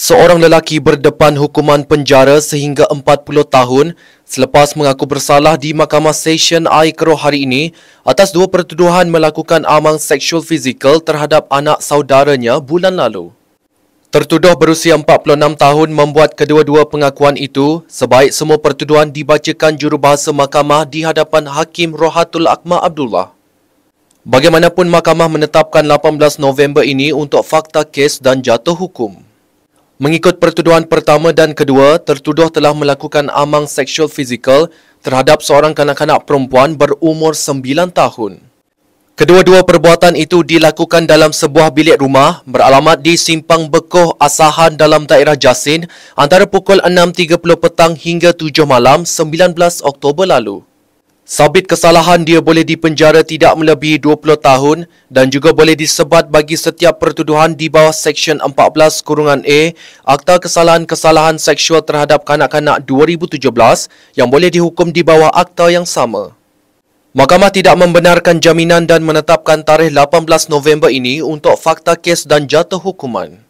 Seorang lelaki berdepan hukuman penjara sehingga 40 tahun selepas mengaku bersalah di Mahkamah Session Aikro hari ini atas dua pertuduhan melakukan amang seksual fizikal terhadap anak saudaranya bulan lalu. Tertuduh berusia 46 tahun membuat kedua-dua pengakuan itu sebaik semua pertuduhan dibacakan jurubahasa mahkamah di hadapan Hakim Rohatul Akma Abdullah. Bagaimanapun mahkamah menetapkan 18 November ini untuk fakta kes dan jatuh hukum. Mengikut pertuduhan pertama dan kedua, tertuduh telah melakukan amang seksual fizikal terhadap seorang kanak-kanak perempuan berumur 9 tahun. Kedua-dua perbuatan itu dilakukan dalam sebuah bilik rumah beralamat di Simpang Bekoh Asahan dalam daerah Jasin antara pukul 6.30 petang hingga 7 malam 19 Oktober lalu. Sabit kesalahan dia boleh dipenjara tidak melebihi 20 tahun dan juga boleh disebat bagi setiap pertuduhan di bawah Seksyen 14 Kurungan A Akta Kesalahan-Kesalahan Seksual Terhadap Kanak-Kanak 2017 yang boleh dihukum di bawah akta yang sama. Mahkamah tidak membenarkan jaminan dan menetapkan tarikh 18 November ini untuk fakta kes dan jatuh hukuman.